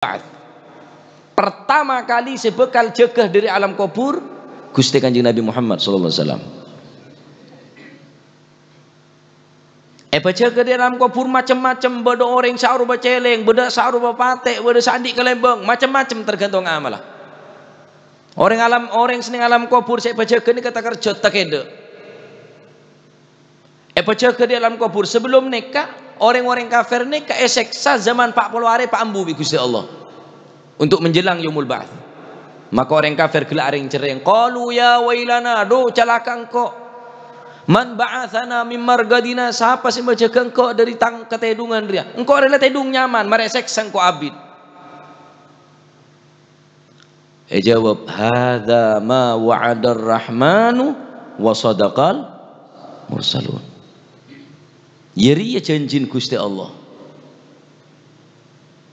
Ba'ad. Pertama kali sebekal jekah dari alam kubur, Gusti Kanjeng Nabi Muhammad sallallahu alaihi wasallam. Eba eh, jaga dalam kubur macam-macam bodoh orang sahur berceleng, bodoh sahur berpatek, bodoh sandi kelembang, macam-macam tergantung amalah. Orang alam orang seni alam kubur saya baca ini kata kerja tak kende. Eba eh, jaga di dalam kubur sebelum neka orang-orang kafir ni ke seksa zaman Pak hari Pak Ambu bi Gusti Allah. Untuk menjelang Yumul Ba'ats. Maka orang kafir kelak ring cereng. Qalu ya wailana do celaka engko. Man ba'athana mim margadina siapa sih baca engko dari tang ketedungan dia. Engko rela tedung nyaman mare seksa engko abid. Eh jawab hadza ma wa'ada ar-rahmanu wa sadaqal mursalun. Yeri ya janjin Gusti Allah.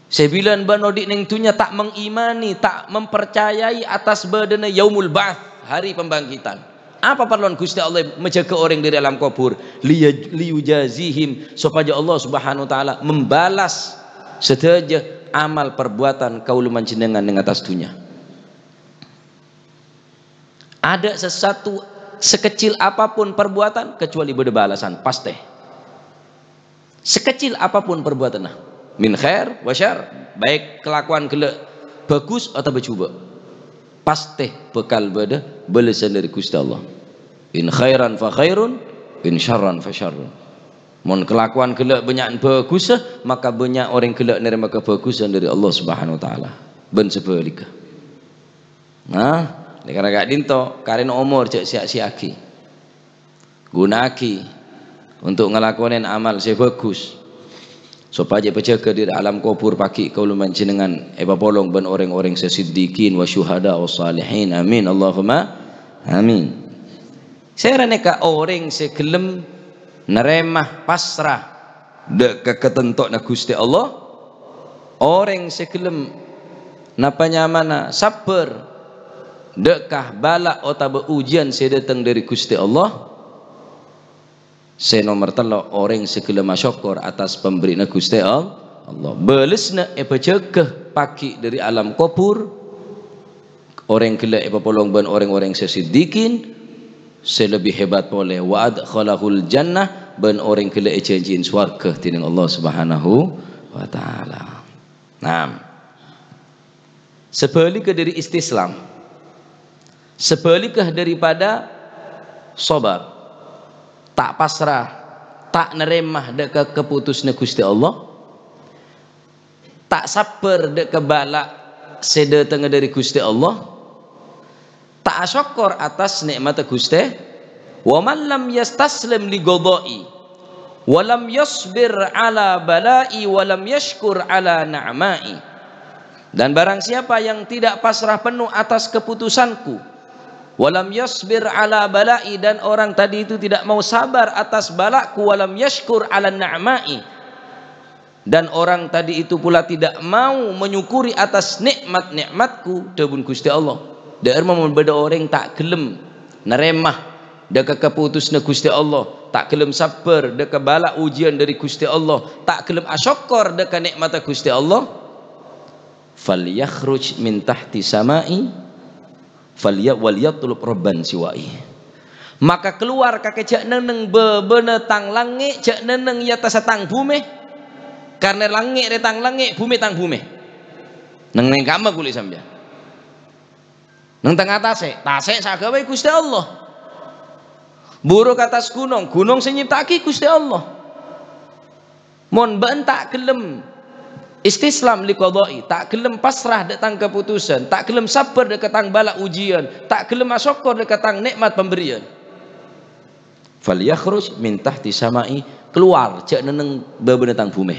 Sebilan banodik Neng tunya tak mengimani, tak mempercayai atas badana yaumul ba'ath, hari pembangkitan. Apa perluan Gusti Allah menjaga orang dari alam kubur? Liyujazihim supaya Allah Subhanahu wa taala membalas sedaya amal perbuatan kauluman jenengan dengan atas dunia. Ada sesuatu sekecil apapun perbuatan kecuali berbalasan pasti sekecil apapun perbuatannya lah. min khair wasyar baik kelakuan kele bagus atau bercuba pasti bekal pada belasan dari kusti Allah in khairan fa khairun in syarran fa syarrun mun kelakuan kele banyak bagus maka banyak orang kele nerima kebagusan dari Allah Subhanahu wa taala ben sebalik nah ha? karena gak dinto karen umur cek siak siaki gunaki untuk ngelakonin amal saya bagus supaya berjaga di alam kubur pakai kauluman jenengan eba polong ben orang-orang sesiddiqin wa syuhada wa salihin amin Allahumma amin saya rana ke orang saya segelem neremah pasrah de ketentok na gusti Allah orang saya segelem napa nyamana sabar dekah balak otak ujian saya datang dari gusti Allah saya nomor telok orang segala masyukur atas pemberi negusti Allah. nak apa jegah pakai dari alam kubur. Orang gila apa polong ban orang-orang sesidikin. Saya lebih hebat boleh. Wa adkhalahul jannah ban orang gila ejenjin suarga tindang Allah subhanahu wa ta'ala. Nah. sebalikah dari istislam. Sebalik daripada sobat tak pasrah tak neremah dek ke keputus Gusti Allah tak sabar dek ke balak sedar tengah dari Gusti Allah tak syukur atas nikmat Gusti wa man lam yastaslim li godai wa lam yasbir ala balai wa lam yashkur ala na'mai dan barang siapa yang tidak pasrah penuh atas keputusanku Walam yasbir ala bala'i dan orang tadi itu tidak mau sabar atas balaku walam yashkur ala na'ma'i. Dan orang tadi itu pula tidak mau menyukuri atas nikmat-nikmatku debun Gusti Allah. Dia erma membeda orang tak gelem naremah. dia kekeputus na Gusti Allah, tak gelem sabar dia kebalak ujian dari Gusti Allah, tak gelem asyukur dia ke nikmat Gusti Allah. Falyakhruj min tahti sama'i faliyat walia tulup robban siwai. Maka keluar kakek cak neneng bebene tang langit cak neneng ia tasatang bumi. Karena langit retang langit bumi tang bumi. Neng neng kama kulit sambil. Neng tengah tasek tasek sahabat kusti Allah. Buruk atas gunung gunung senyip taki kusti Allah. Mohon bentak kelem Istislam li qada'i, tak gelem pasrah datang keputusan, tak gelem sabar datang balak ujian, tak gelem syukur datang nikmat pemberian. Fal yakhruj min tahti samai, keluar cek neneng beban datang bumi.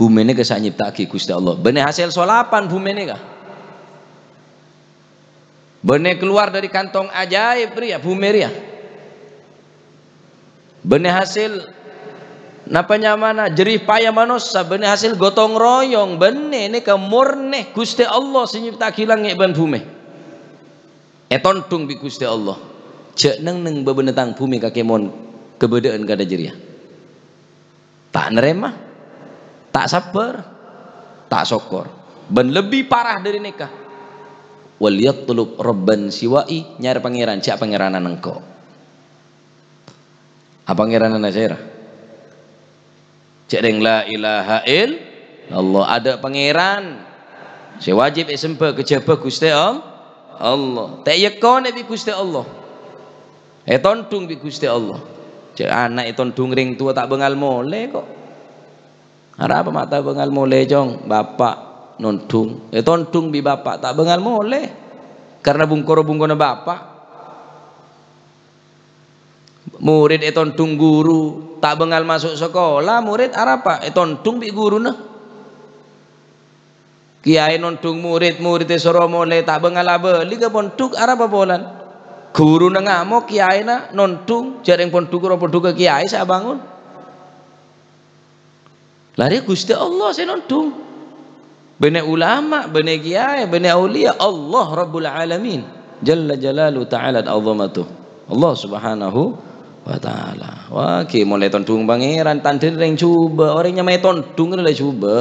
Bumi ini kesak nyiptaki Gusti Allah. Benih hasil solapan bumi ini kah? Benih keluar dari kantong ajaib ria, bumi ria. Benih hasil Napanya mana jerih payah manusia benih hasil gotong royong benih ini ke murni gusti Allah senyum tak hilang ngek ban bumi eton tung bi gusti Allah cek neng neng bebenetang tentang bumi kakek mon kebedaan kada jeria tak nerima tak sabar tak sokor ben lebih parah dari nikah Waliat tulub robban siwai nyar pangeran cak pangeranan engkau apa ah, pangeranan lah, saya? Cik ring la ilaha il Allah ada pangeran. Saya wajib kerja eh, sempa kecepa om Allah. Tak yakon Nabi Gusti Allah. Eh tontung bi Gusti Allah. Cik anak itu eh, tontung ring tua tak bengal mole kok. Ara apa mata bengal mole jong bapak nundung. Eh tontung bi bapak tak bengal mole. Karena bungkoro bungkono bapak. Murid itu eh, tontung guru, tak bengal masuk sekolah murid arapa eh tontung bi guru nah kiai nontung murid murid eh suruh mole tak bengal abe liga pontuk arapa bolan guru nang ngamuk kiai na nontung jaring pontuk ro pontuk ke kiai saya bangun lari Gusti Allah saya nontung bene ulama bene kiai bene aulia Allah rabbul alamin jalla jalalu ta'ala azamatu Allah subhanahu wa wa ta'ala. Wah, mulai tondung pangeran, tandir yang coba, orangnya mulai tondung, mulai coba.